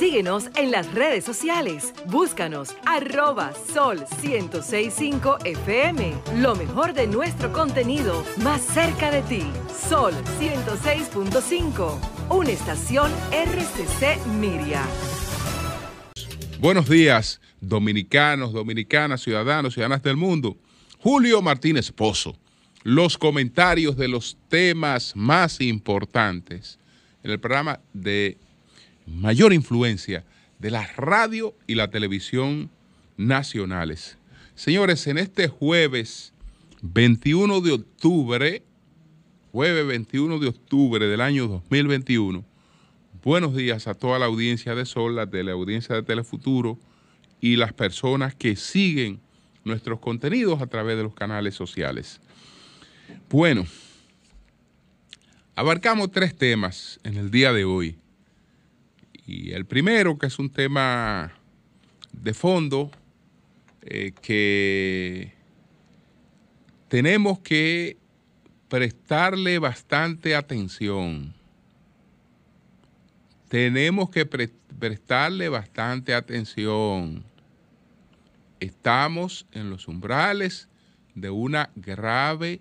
Síguenos en las redes sociales. Búscanos arroba sol 1065 FM. Lo mejor de nuestro contenido más cerca de ti. Sol 106.5. Una estación RCC Miria. Buenos días, dominicanos, dominicanas, ciudadanos, ciudadanas del mundo. Julio Martínez Pozo. Los comentarios de los temas más importantes en el programa de mayor influencia de la radio y la televisión nacionales. Señores, en este jueves 21 de octubre, jueves 21 de octubre del año 2021, buenos días a toda la audiencia de Sol, la audiencia de Telefuturo y las personas que siguen nuestros contenidos a través de los canales sociales. Bueno, abarcamos tres temas en el día de hoy. Y el primero, que es un tema de fondo, eh, que tenemos que prestarle bastante atención. Tenemos que prestarle bastante atención. Estamos en los umbrales de una grave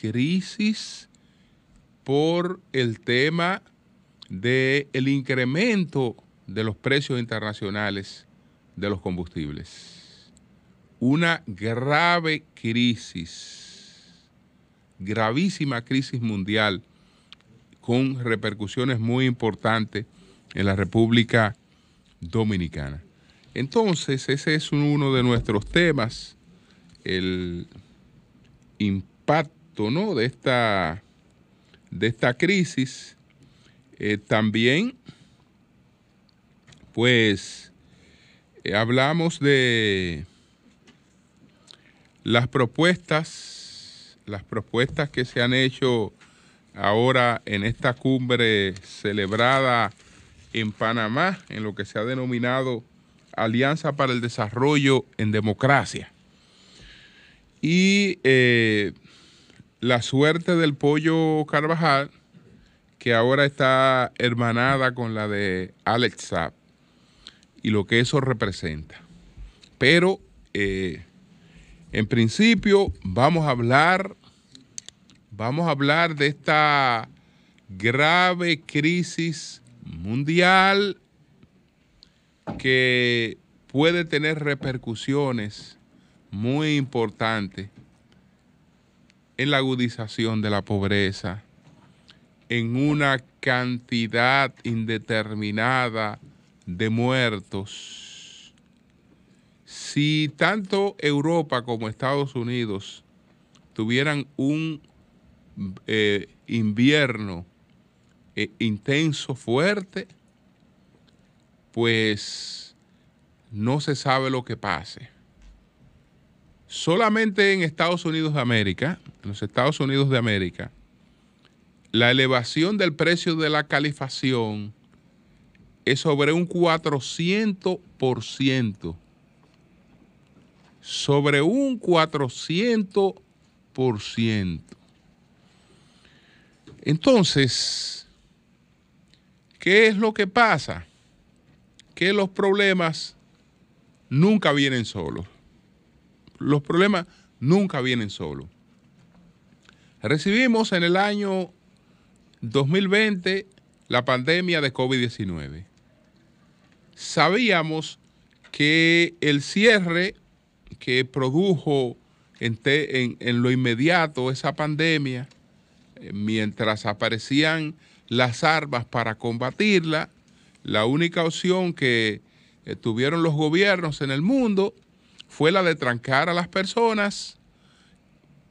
crisis por el tema del incremento de los precios internacionales de los combustibles. Una grave crisis, gravísima crisis mundial con repercusiones muy importantes en la República Dominicana. Entonces, ese es uno de nuestros temas, el impacto ¿no? de, esta, de esta crisis eh, también, pues, eh, hablamos de las propuestas, las propuestas que se han hecho ahora en esta cumbre celebrada en Panamá, en lo que se ha denominado Alianza para el Desarrollo en Democracia. Y eh, la suerte del pollo Carvajal que ahora está hermanada con la de Alex y lo que eso representa. Pero eh, en principio vamos a hablar, vamos a hablar de esta grave crisis mundial que puede tener repercusiones muy importantes en la agudización de la pobreza, en una cantidad indeterminada de muertos. Si tanto Europa como Estados Unidos tuvieran un eh, invierno eh, intenso, fuerte, pues no se sabe lo que pase. Solamente en Estados Unidos de América, en los Estados Unidos de América, la elevación del precio de la calefacción es sobre un 400%. Sobre un 400%. Entonces, ¿qué es lo que pasa? Que los problemas nunca vienen solos. Los problemas nunca vienen solos. Recibimos en el año 2020, la pandemia de COVID-19. Sabíamos que el cierre que produjo en, lo inmediato esa pandemia, eh, mientras aparecían las armas para combatirla, la única opción que eh, tuvieron los gobiernos en el mundo fue la de trancar a las personas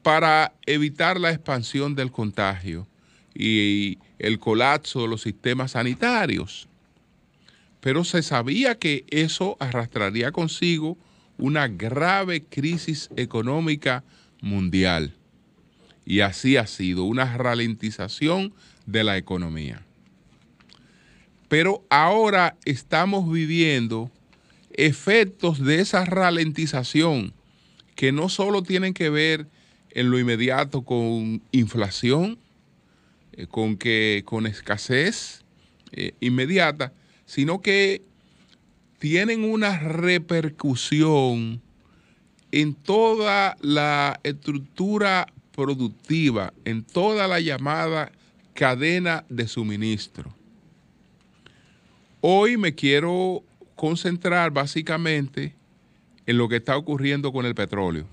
para evitar la expansión del contagio y el colapso de los sistemas sanitarios. Pero se sabía que eso arrastraría consigo una grave crisis económica mundial. Y así ha sido, una ralentización de la economía. Pero ahora estamos viviendo efectos de esa ralentización que no solo tienen que ver en lo inmediato con inflación, eh, con, que, con escasez eh, inmediata, sino que tienen una repercusión en toda la estructura productiva, en toda la llamada cadena de suministro. Hoy me quiero concentrar básicamente en lo que está ocurriendo con el petróleo.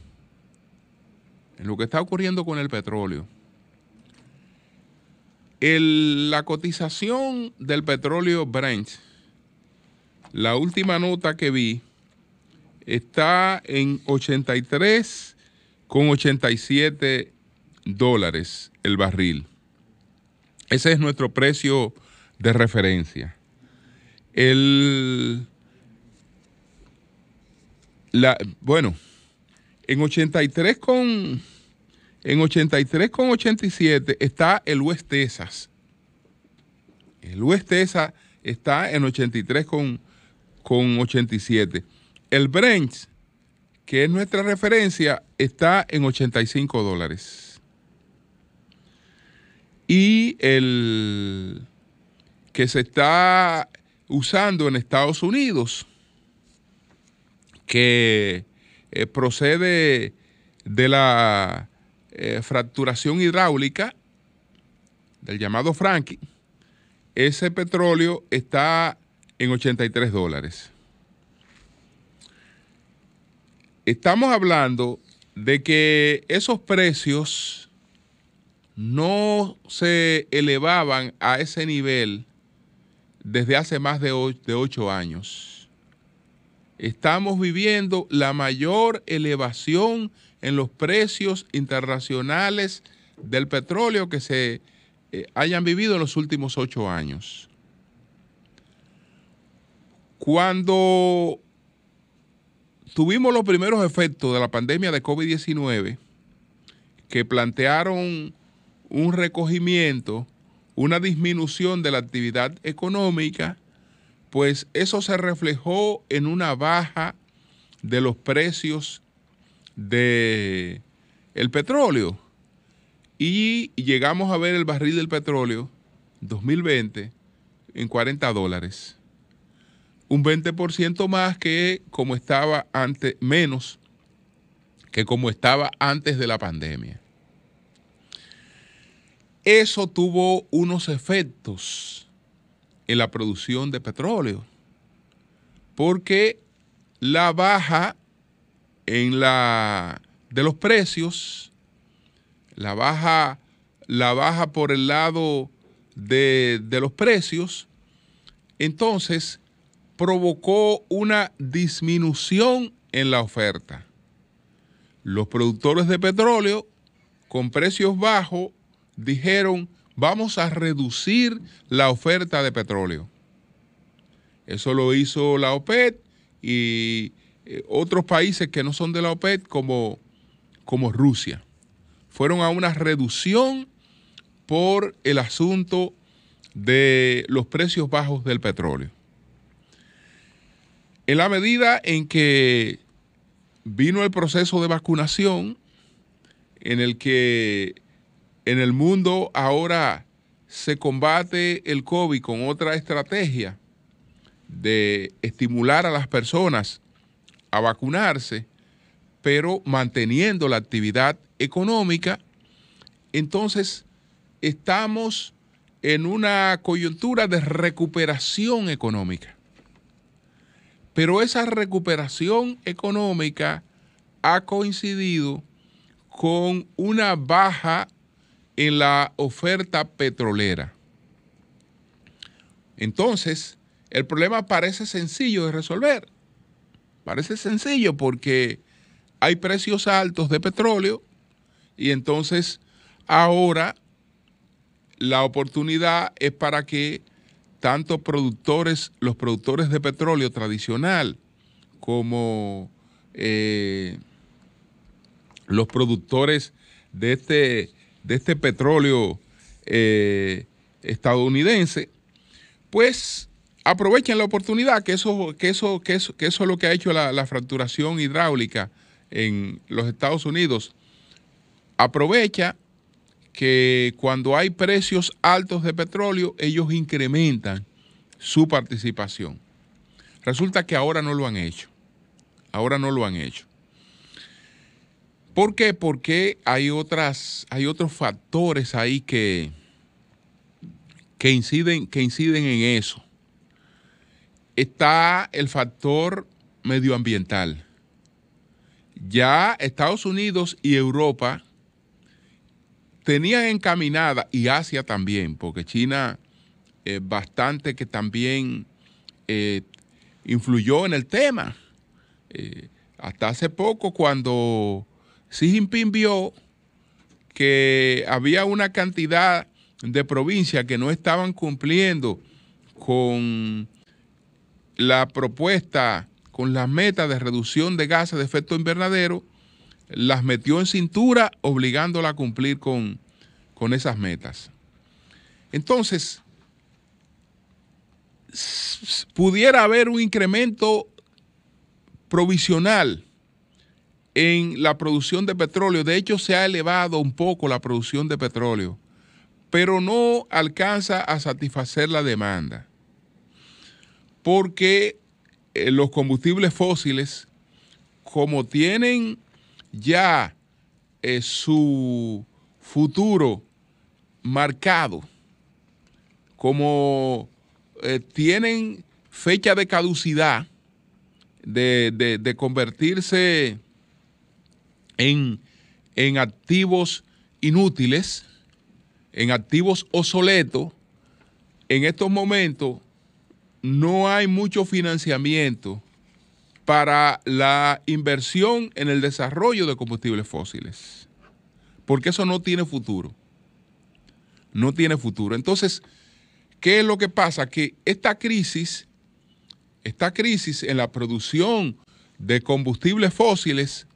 En lo que está ocurriendo con el petróleo la cotización del petróleo Brent, la última nota que vi, está en 83,87 dólares el barril. Ese es nuestro precio de referencia. El, la, bueno, en 83 con en 83,87 está el West Texas. El West Texas está en 83,87. con, El Brent, que es nuestra referencia, está en 85 dólares. Y el que se está usando en Estados Unidos, que eh, procede de la eh, fracturación hidráulica del llamado Frankie, ese petróleo está en 83 dólares. Estamos hablando de que esos precios no se elevaban a ese nivel desde hace más de de ocho años. Estamos viviendo la mayor elevación en los precios internacionales del petróleo que se eh, hayan vivido en los últimos ocho años. Cuando tuvimos los primeros efectos de la pandemia de COVID-19, que plantearon un recogimiento, una disminución de la actividad económica, pues eso se reflejó en una baja de los precios de el petróleo. Y llegamos a ver el barril del petróleo 2020 en 40 dólares. Un 20% más que como estaba antes, menos que como estaba antes de la pandemia. Eso tuvo unos efectos en la producción de petróleo, porque la baja en la de los precios, la baja, la baja por el lado de, los precios, entonces provocó una disminución en la oferta. Los productores de petróleo con precios bajos dijeron, vamos a reducir la oferta de petróleo. Eso lo hizo la OPEP y eh, otros países que no son de la OPEP, como, como Rusia. Fueron a una reducción por el asunto de los precios bajos del petróleo. En la medida en que vino el proceso de vacunación, en el que en el mundo ahora se combate el COVID con otra estrategia de estimular a las personas a vacunarse, pero manteniendo la actividad económica, entonces estamos en una coyuntura de recuperación económica. Pero esa recuperación económica ha coincidido con una baja en la oferta petrolera. Entonces, el problema parece sencillo de resolver. Parece sencillo porque hay precios altos de petróleo y entonces ahora la oportunidad es para que tanto productores, los productores de petróleo tradicional como eh, los productores de este, de este petróleo eh, estadounidense, pues aprovechen la oportunidad, que eso, que eso, que eso es lo que ha hecho la, fracturación hidráulica en los Estados Unidos. Aprovecha que cuando hay precios altos de petróleo, ellos incrementan su participación. Resulta que ahora no lo han hecho. Ahora no lo han hecho. ¿Por qué? Porque hay, otras, hay otros factores ahí que, que, inciden, que inciden en eso está el factor medioambiental. Ya Estados Unidos y Europa tenían encaminada, y Asia también, porque China eh, bastante que también eh, influyó en el tema. Eh, hasta hace poco, cuando Xi Jinping vio que había una cantidad de provincias que no estaban cumpliendo con la propuesta con las metas de reducción de gases de efecto invernadero, las metió en cintura obligándola a cumplir con, con esas metas. Entonces, pudiera haber un incremento provisional en la producción de petróleo. De hecho, se ha elevado un poco la producción de petróleo, pero no alcanza a satisfacer la demanda porque eh, los combustibles fósiles, como tienen ya eh, su futuro marcado, como eh, tienen fecha de caducidad de, convertirse en, en activos inútiles, en activos obsoletos, en estos momentos no hay mucho financiamiento para la inversión en el desarrollo de combustibles fósiles, porque eso no tiene futuro. No tiene futuro. Entonces, ¿qué es lo que pasa? Que esta crisis, esta crisis en la producción de combustibles fósiles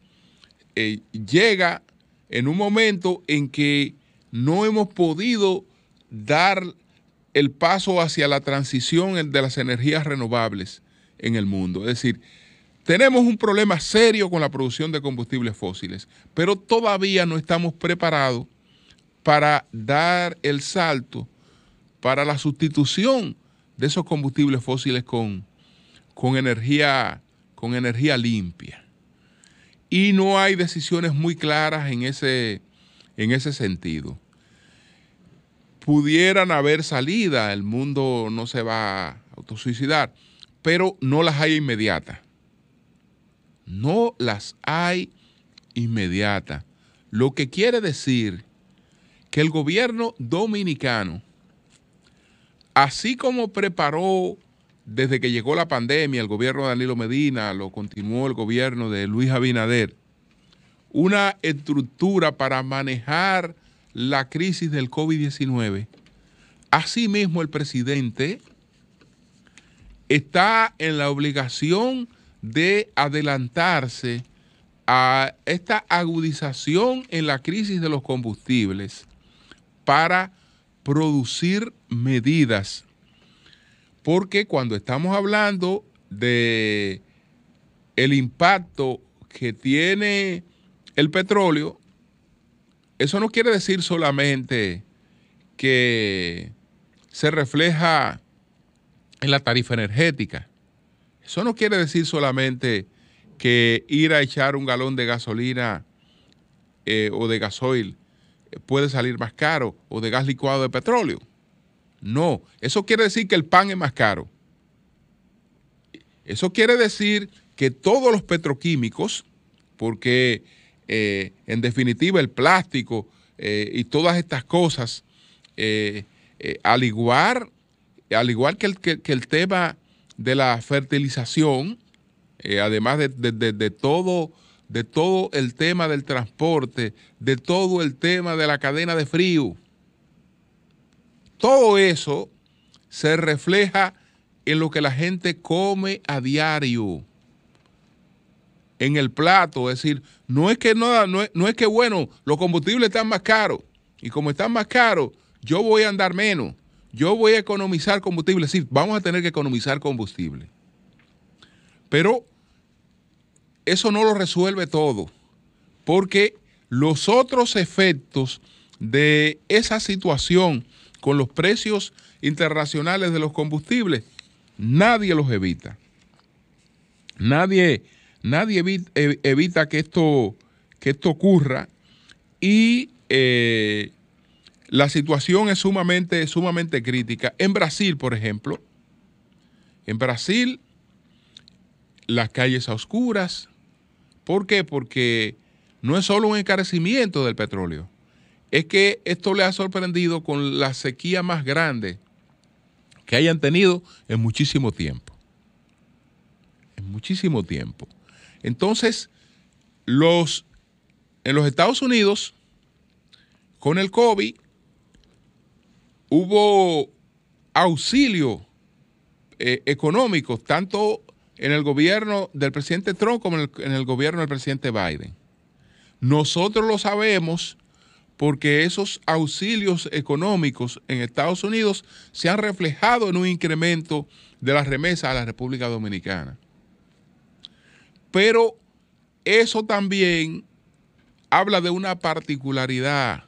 eh, llega en un momento en que no hemos podido dar el paso hacia la transición de las energías renovables en el mundo. Es decir, tenemos un problema serio con la producción de combustibles fósiles, pero todavía no estamos preparados para dar el salto para la sustitución de esos combustibles fósiles con, con, energía, con energía limpia. Y no hay decisiones muy claras en ese, en ese sentido pudieran haber salida, el mundo no se va a autosuicidar, pero no las hay inmediata No las hay inmediata Lo que quiere decir que el gobierno dominicano, así como preparó desde que llegó la pandemia, el gobierno de Danilo Medina, lo continuó el gobierno de Luis Abinader, una estructura para manejar la crisis del COVID-19, asimismo el presidente está en la obligación de adelantarse a esta agudización en la crisis de los combustibles para producir medidas. Porque cuando estamos hablando de el impacto que tiene el petróleo eso no quiere decir solamente que se refleja en la tarifa energética. Eso no quiere decir solamente que ir a echar un galón de gasolina eh, o de gasoil eh, puede salir más caro o de gas licuado de petróleo. No, eso quiere decir que el pan es más caro. Eso quiere decir que todos los petroquímicos, porque eh, en definitiva, el plástico eh, y todas estas cosas, eh, al, igual, al igual que el, tema de la fertilización, además todo, de todo el tema del transporte, de todo el tema de la cadena de frío, todo eso se refleja en lo que la gente come a diario en el plato. Es decir, no es que es que bueno, los combustibles están más caros. Y como están más caros, yo voy a andar menos. Yo voy a economizar combustible. Sí, vamos a tener que economizar combustible. Pero eso no lo resuelve todo. Porque los otros efectos de esa situación con los precios internacionales de los combustibles, nadie los evita. Nadie Nadie evita, que, esto, que esto ocurra y eh, la situación es sumamente, sumamente crítica. En Brasil, por ejemplo, en Brasil las calles a oscuras. ¿Por qué? Porque no es solo un encarecimiento del petróleo, es que esto le ha sorprendido con la sequía más grande que hayan tenido en muchísimo tiempo. En muchísimo tiempo. Entonces, los, en los Estados Unidos, con el COVID, hubo auxilio eh, económico, tanto en el gobierno del presidente Trump como en el, en el gobierno del presidente Biden. Nosotros lo sabemos porque esos auxilios económicos en Estados Unidos se han reflejado en un incremento de las remesas a la República Dominicana. Pero eso también habla de una particularidad.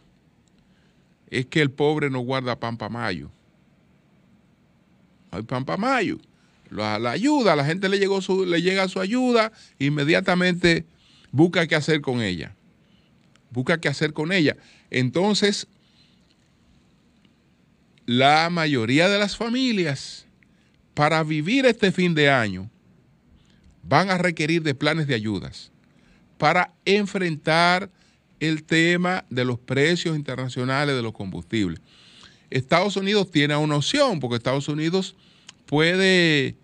Es que el pobre no guarda pan para mayo. hay pan para mayo. La, ayuda, la gente le, llegó le llega su ayuda, inmediatamente busca qué hacer con ella. Busca qué hacer con ella. Entonces, la mayoría de las familias, para vivir este fin de año, van a requerir de planes de ayudas para enfrentar el tema de los precios internacionales de los combustibles. Estados Unidos tiene una opción, porque Estados Unidos puede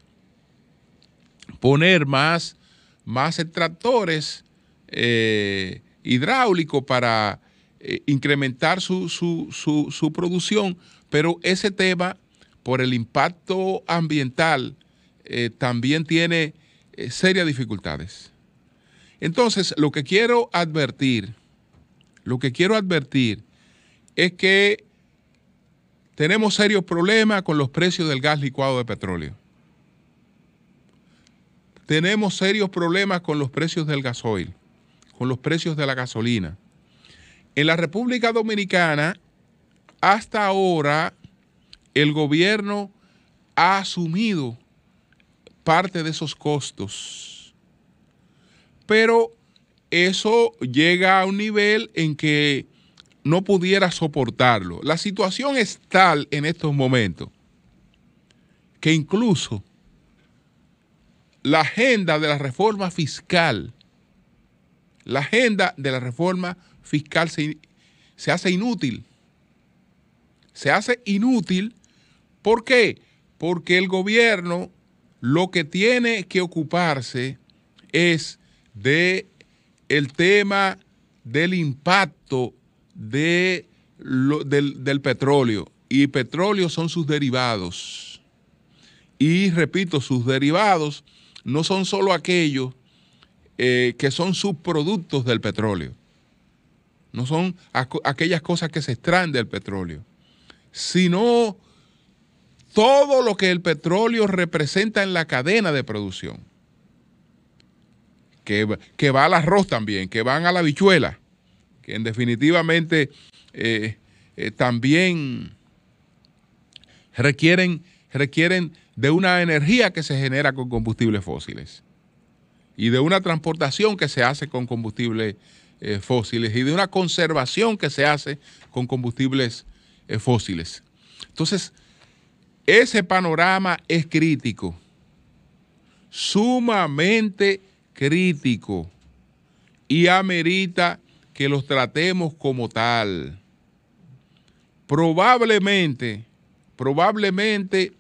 poner más, más extractores eh, hidráulicos para eh, incrementar su, producción, pero ese tema, por el impacto ambiental, eh, también tiene eh, serias dificultades. Entonces, lo que quiero advertir, lo que quiero advertir es que tenemos serios problemas con los precios del gas licuado de petróleo. Tenemos serios problemas con los precios del gasoil, con los precios de la gasolina. En la República Dominicana, hasta ahora, el gobierno ha asumido parte de esos costos. Pero eso llega a un nivel en que no pudiera soportarlo. La situación es tal en estos momentos que incluso la agenda de la reforma fiscal, la agenda de la reforma fiscal se, hace inútil. Se hace inútil. ¿Por qué? Porque el gobierno lo que tiene que ocuparse es de el tema del impacto de del, petróleo. Y petróleo son sus derivados. Y repito, sus derivados no son solo aquellos eh, que son subproductos del petróleo. No son aquellas cosas que se extraen del petróleo, sino todo lo que el petróleo representa en la cadena de producción. Que, va al arroz también, que van a la bichuela, que en definitivamente eh, eh, también requieren, requieren de una energía que se genera con combustibles fósiles y de una transportación que se hace con combustibles eh, fósiles y de una conservación que se hace con combustibles fósiles. Entonces, ese panorama es crítico, sumamente crítico, y amerita que los tratemos como tal. Probablemente, probablemente,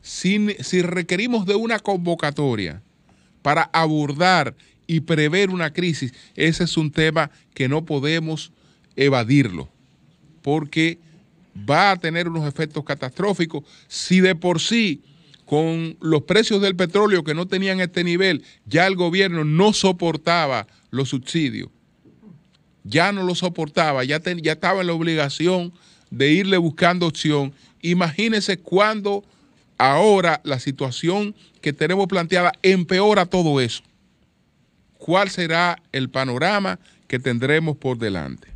si, requerimos de una convocatoria para abordar y prever una crisis, ese es un tema que no podemos evadirlo, porque va a tener unos efectos catastróficos si de por sí con los precios del petróleo que no tenían este nivel, ya el gobierno no soportaba los subsidios. Ya no los soportaba, ya, ya estaba en la obligación de irle buscando opción. Imagínense cuando ahora la situación que tenemos planteada empeora todo eso. ¿Cuál será el panorama que tendremos por delante?